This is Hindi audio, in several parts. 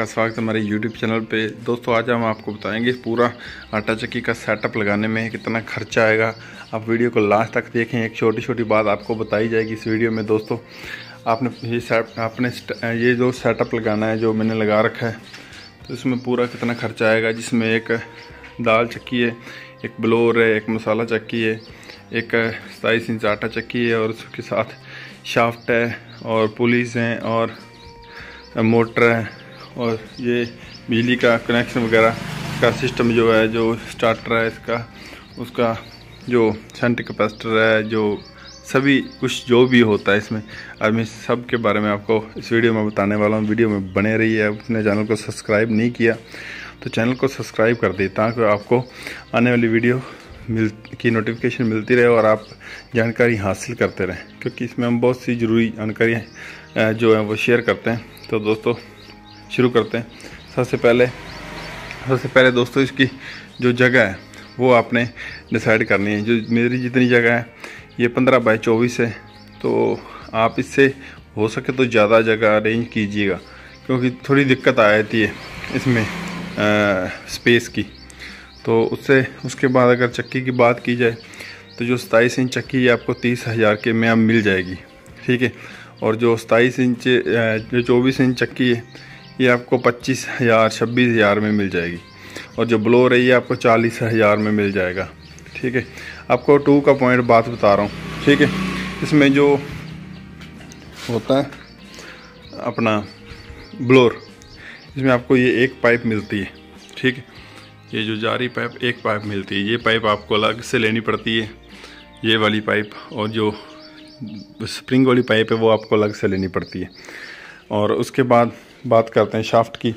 आपका स्वागत है हमारे YouTube चैनल पे दोस्तों आज हम आपको बताएंगे पूरा आटा चक्की का सेटअप लगाने में कितना खर्चा आएगा आप वीडियो को लास्ट तक देखें एक छोटी छोटी बात आपको बताई जाएगी इस वीडियो में दोस्तों आपने ये सेट आपने ये जो सेटअप लगाना है जो मैंने लगा रखा है तो इसमें पूरा कितना खर्चा आएगा जिसमें एक दाल चक्की है एक ब्लोर है एक मसाला चक्की है एक सताईस इंच आटा चक्की है और उसके साथ शाफ्ट है और पुलिस हैं और मोटर है और ये बिजली का कनेक्शन वगैरह का सिस्टम जो है जो स्टार्टर है इसका उसका जो शंट कैपेसिटर है जो सभी कुछ जो भी होता है इसमें और मैं सब के बारे में आपको इस वीडियो में बताने वाला हूँ वीडियो में बने रही है अपने चैनल को सब्सक्राइब नहीं किया तो चैनल को सब्सक्राइब कर दें ताकि आपको आने वाली वीडियो मिल की नोटिफिकेशन मिलती रहे और आप जानकारी हासिल करते रहें क्योंकि इसमें हम बहुत सी ज़रूरी जानकारियाँ जो हैं वो शेयर करते हैं तो दोस्तों शुरू करते हैं सबसे पहले सबसे पहले दोस्तों इसकी जो जगह है वो आपने डिसाइड करनी है जो मेरी जितनी जगह है ये पंद्रह बाई चौबीस है तो आप इससे हो सके तो ज़्यादा जगह अरेंज कीजिएगा क्योंकि थोड़ी दिक्कत आ जाती है इसमें आ, स्पेस की तो उससे उसके बाद अगर चक्की की बात की जाए तो जो सताईस इंच चक्की है आपको तीस हज़ार के में अब मिल जाएगी ठीक है और जो सताईस इंच जो चौबीस इंच चक्की है ये आपको पच्चीस हज़ार छब्बीस हज़ार में मिल जाएगी और जो ब्लो रही है आपको चालीस हज़ार में मिल जाएगा ठीक है आपको टू का पॉइंट बात बता रहा हूँ ठीक है इसमें जो होता है अपना ब्लोर इसमें आपको ये एक पाइप मिलती है ठीक है ये जो जारी पाइप एक पाइप मिलती है ये पाइप आपको अलग से लेनी पड़ती है ये वाली पाइप और जो स्प्रिंग वाली पाइप है वो आपको अलग से लेनी पड़ती है और उसके बाद बात करते हैं शाफ्ट की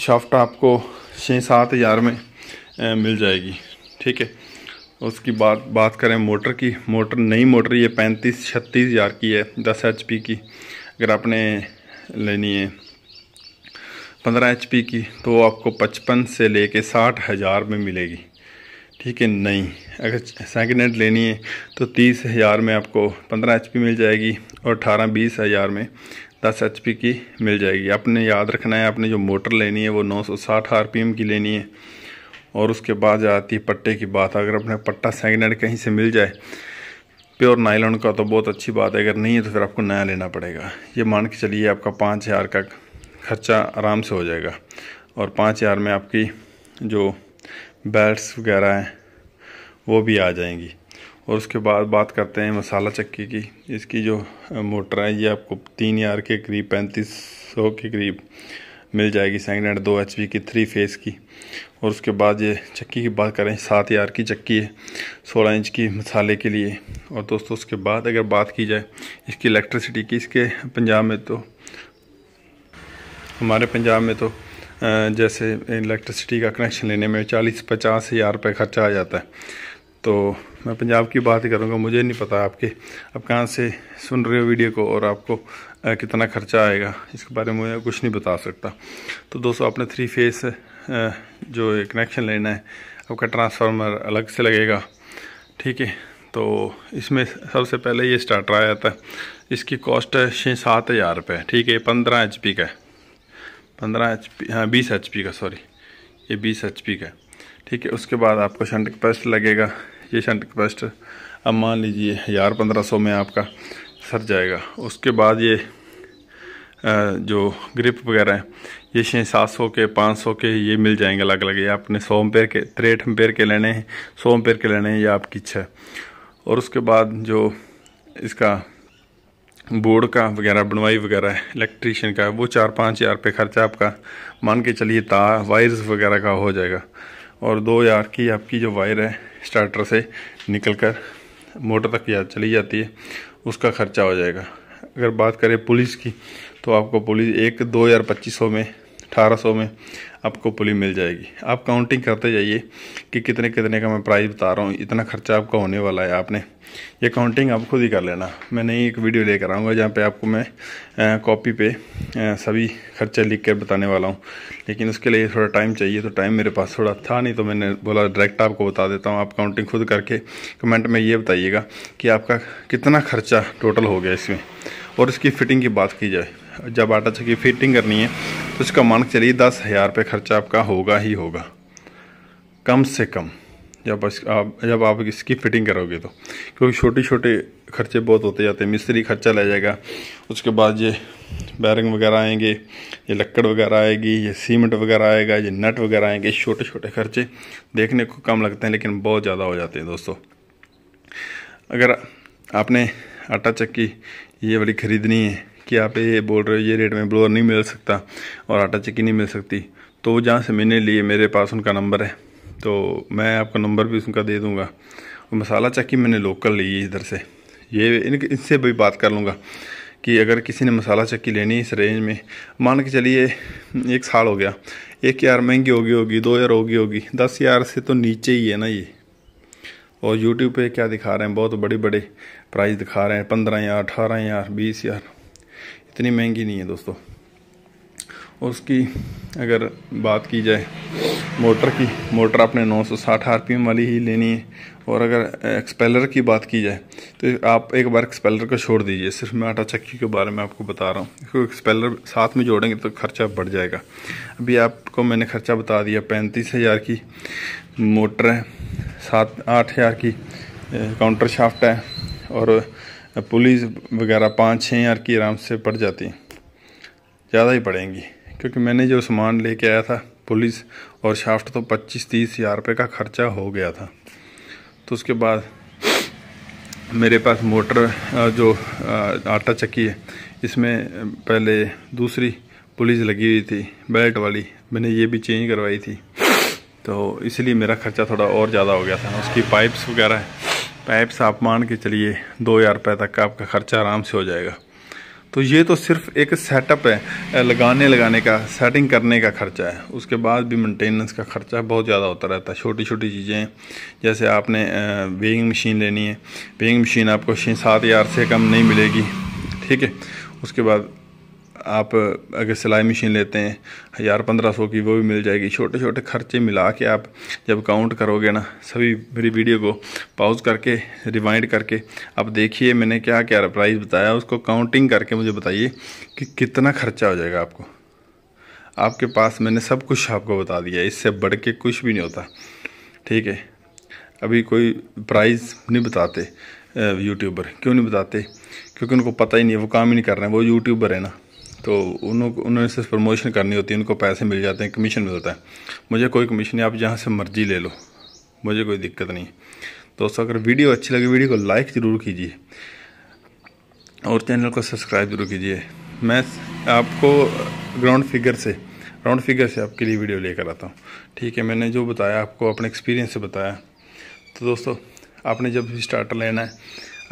शाफ्ट आपको छः सात हज़ार में मिल जाएगी ठीक है उसकी बात बात करें मोटर की मोटर नई मोटर ये पैंतीस छत्तीस हज़ार की है दस एच की अगर आपने लेनी है पंद्रह एच की तो आपको पचपन से ले कर साठ हज़ार में मिलेगी ठीक है नहीं अगर सेकेंड हैंड लेनी है तो तीस हज़ार में आपको पंद्रह एच मिल जाएगी और अठारह बीस हज़ार में दस एच की मिल जाएगी आपने याद रखना है आपने जो मोटर लेनी है वो नौ सौ साठ आर पी एम की लेनी है और उसके बाद आती है पट्टे की बात अगर अपने पट्टा सेकेंड हैंड कहीं से मिल जाए प्योर नाइलॉन का तो बहुत अच्छी बात है अगर नहीं है तो फिर आपको नया लेना पड़ेगा ये मान के चलिए आपका पाँच हज़ार का खर्चा आराम से हो जाएगा और पाँच हज़ार में आपकी जो बेल्ट वगैरह हैं वो भी आ जाएंगी और उसके बाद बात करते हैं मसाला चक्की की इसकी जो मोटर है ये आपको तीन यार के करीब पैंतीस सौ के करीब मिल जाएगी सेकेंड हैंड दो एच की थ्री फेस की और उसके बाद ये चक्की की बात करें सात यार की चक्की है सोलह इंच की मसाले के लिए और दोस्तों उसके बाद अगर बात की जाए इसकी इलेक्ट्रिसिटी की इसके पंजाब में तो हमारे पंजाब में तो जैसे इलेक्ट्रिसिटी का कनेक्शन लेने में चालीस पचास हज़ार रुपये खर्चा आ जाता है तो मैं पंजाब की बात करूँगा मुझे नहीं पता आपके आप कहाँ से सुन रहे हो वीडियो को और आपको कितना खर्चा आएगा इसके बारे में मैं कुछ नहीं बता सकता तो दोस्तों आपने थ्री फेस जो कनेक्शन लेना है आपका ट्रांसफार्मर अलग से लगेगा ठीक है तो इसमें सबसे पहले ये स्टार्टर आया था इसकी कॉस्ट है छः सात हज़ार रुपये ठीक है पंद्रह एच पी का है पंद्रह एच पी हाँ बीस एच पी का सॉरी ये बीस एच पी का है ठीक है उसके बाद आपको शंट कैपेसिटर लगेगा ये शंट कैपेसिटर अब मान लीजिए हज़ार पंद्रह सौ में आपका सर जाएगा उसके बाद ये जो ग्रिप वगैरह हैं ये छः सात सौ के पाँच सौ के ये मिल जाएंगे अलग अलग ये आपने सौ पेयर के तिरठ पेयर के लेने हैं सौ पेयर के लेने हैं ये आपकी इच्छा है और उसके बाद जो इसका बोर्ड का वगैरह बनवाई वगैरह है इलेक्ट्रीशियन का वो चार पाँच हज़ार पे खर्चा आपका मान के चलिए तार वायर्स वगैरह का हो जाएगा और दो हज़ार की आपकी जो वायर है स्टार्टर से निकल कर मोटर तक या चली जाती है उसका खर्चा हो जाएगा अगर बात करें पुलिस की तो आपको पुलिस एक दो हज़ार पच्चीस सौ में अठारह में आपको पुली मिल जाएगी आप काउंटिंग करते जाइए कि कितने कितने का मैं प्राइस बता रहा हूँ इतना खर्चा आपका होने वाला है आपने ये काउंटिंग आप खुद ही कर लेना मैं नहीं एक वीडियो लेकर आऊँगा जहाँ पे आपको मैं कॉपी पे आ, सभी खर्चे लिख कर बताने वाला हूँ लेकिन उसके लिए थोड़ा टाइम चाहिए तो टाइम मेरे पास थोड़ा था नहीं तो मैंने बोला डायरेक्ट आपको बता देता हूँ आप काउंटिंग खुद करके कमेंट में ये बताइएगा कि आपका कितना खर्चा टोटल हो गया इसमें और इसकी फ़िटिंग की बात की जाए जब आटा चक्की फिटिंग करनी है तो इसका मान चलिए दस हज़ार रुपये खर्चा आपका होगा ही होगा कम से कम जब आप जब आप इसकी फिटिंग करोगे तो क्योंकि छोटे छोटे खर्चे बहुत होते जाते हैं मिस्त्री खर्चा ले जाएगा उसके बाद ये बैरिंग वगैरह आएंगे ये लक्कड़ वगैरह आएगी ये सीमेंट वगैरह आएगा ये नट वगैरह आएंगे छोटे छोटे खर्चे देखने को कम लगते हैं लेकिन बहुत ज़्यादा हो जाते हैं दोस्तों अगर आपने आटा चक्की ये वाली ख़रीदनी है कि आप ये बोल रहे हो ये रेट में ब्लोअर नहीं मिल सकता और आटा चक्की नहीं मिल सकती तो जहाँ से मैंने लिए मेरे पास उनका नंबर है तो मैं आपका नंबर भी उनका दे दूँगा और मसाला चक्की मैंने लोकल ली है इधर से ये इन इनसे भी बात कर लूँगा कि अगर किसी ने मसाला चक्की लेनी है इस रेंज में मान के चलिए एक साल हो गया एक यार महंगी होगी होगी दो यार होगी होगी दस यार से तो नीचे ही है ना ये और यूट्यूब पे क्या दिखा रहे हैं बहुत बड़े बड़े प्राइस दिखा रहे हैं पंद्रह यार अठारह यार बीस यार इतनी महंगी नहीं है दोस्तों और उसकी अगर बात की जाए मोटर की मोटर आपने 960 आरपीएम वाली ही लेनी है और अगर एक्सपेलर की बात की जाए तो आप एक बार एक्सपेलर को छोड़ दीजिए सिर्फ मैं आटा चक्की के बारे में आपको बता रहा हूँ क्योंकि एक्सपेलर साथ में जोड़ेंगे तो खर्चा बढ़ जाएगा अभी आपको मैंने खर्चा बता दिया पैंतीस हज़ार की मोटर है सात आठ हज़ार की काउंटर शाफ्ट है और पुलिस वगैरह पाँच छः हज़ार की आराम से पड़ जाती ज़्यादा ही पड़ेंगी क्योंकि मैंने जो सामान लेके आया था पुलिस और शाफ्ट तो पच्चीस तीस हज़ार रुपये का ख़र्चा हो गया था तो उसके बाद मेरे पास मोटर जो आटा चक्की है इसमें पहले दूसरी पुलिस लगी हुई थी बेल्ट वाली मैंने ये भी चेंज करवाई थी तो इसलिए मेरा ख़र्चा थोड़ा और ज़्यादा हो गया था उसकी पाइप्स वगैरह पाइप साफ मान के चलिए दो हज़ार रुपये तक का आपका ख़र्चा आराम से हो जाएगा तो ये तो सिर्फ एक सेटअप है लगाने लगाने का सेटिंग करने का ख़र्चा है उसके बाद भी मेंटेनेंस का ख़र्चा बहुत ज़्यादा होता रहता है छोटी छोटी चीज़ें जैसे आपने वेइंग मशीन लेनी है वेइंग मशीन आपको सात हज़ार से कम नहीं मिलेगी ठीक है उसके बाद आप अगर सिलाई मशीन लेते हैं हज़ार पंद्रह सौ की वो भी मिल जाएगी छोटे छोटे खर्चे मिला के आप जब काउंट करोगे ना सभी मेरी वीडियो को पॉज करके रिवाइंड करके आप देखिए मैंने क्या क्या प्राइस बताया उसको काउंटिंग करके मुझे बताइए कि कितना खर्चा हो जाएगा आपको आपके पास मैंने सब कुछ आपको बता दिया इससे बढ़ के कुछ भी नहीं होता ठीक है अभी कोई प्राइस नहीं बताते यूट्यूबर क्यों नहीं बताते क्योंकि उनको पता ही नहीं है वो काम ही नहीं कर रहे हैं वो यूट्यूबर है ना तो उन्होंने उन्होंने सिर्फ प्रमोशन करनी होती है उनको पैसे मिल जाते हैं कमीशन मिलता है मुझे कोई कमीशन नहीं आप जहाँ से मर्जी ले लो मुझे कोई दिक्कत नहीं दोस्तों अगर वीडियो अच्छी लगी वीडियो को लाइक ज़रूर कीजिए और चैनल को सब्सक्राइब ज़रूर कीजिए मैं आपको ग्राउंड फिगर से राउंड फिगर से आपके लिए वीडियो लेकर आता हूँ ठीक है मैंने जो बताया आपको अपने एक्सपीरियंस से बताया तो दोस्तों आपने जब भी स्टार्टर लेना है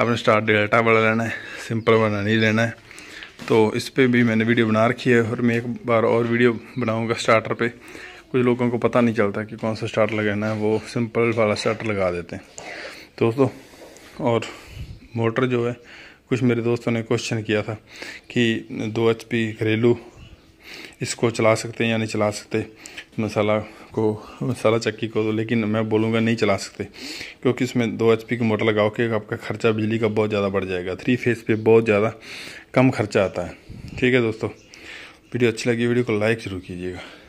आपने स्टार्ट डेल्टा वाला लेना है सिंपल वाला नहीं लेना है तो इस पर भी मैंने वीडियो बना रखी है और मैं एक बार और वीडियो बनाऊँगा स्टार्टर पे कुछ लोगों को पता नहीं चलता कि कौन सा स्टार्टर लगाना है वो सिंपल वाला स्टार्टर लगा देते हैं दोस्तों और मोटर जो है कुछ मेरे दोस्तों ने क्वेश्चन किया था कि दो एच घरेलू इसको चला सकते हैं या नहीं चला सकते मसाला को मसाला चक्की को तो लेकिन मैं बोलूँगा नहीं चला सकते क्योंकि इसमें दो एच की मोटर लगाओ के आपका खर्चा बिजली का बहुत ज़्यादा बढ़ जाएगा थ्री फेज़ पे बहुत ज़्यादा कम खर्चा आता है ठीक है दोस्तों वीडियो अच्छी लगी वीडियो को लाइक ज़रूर कीजिएगा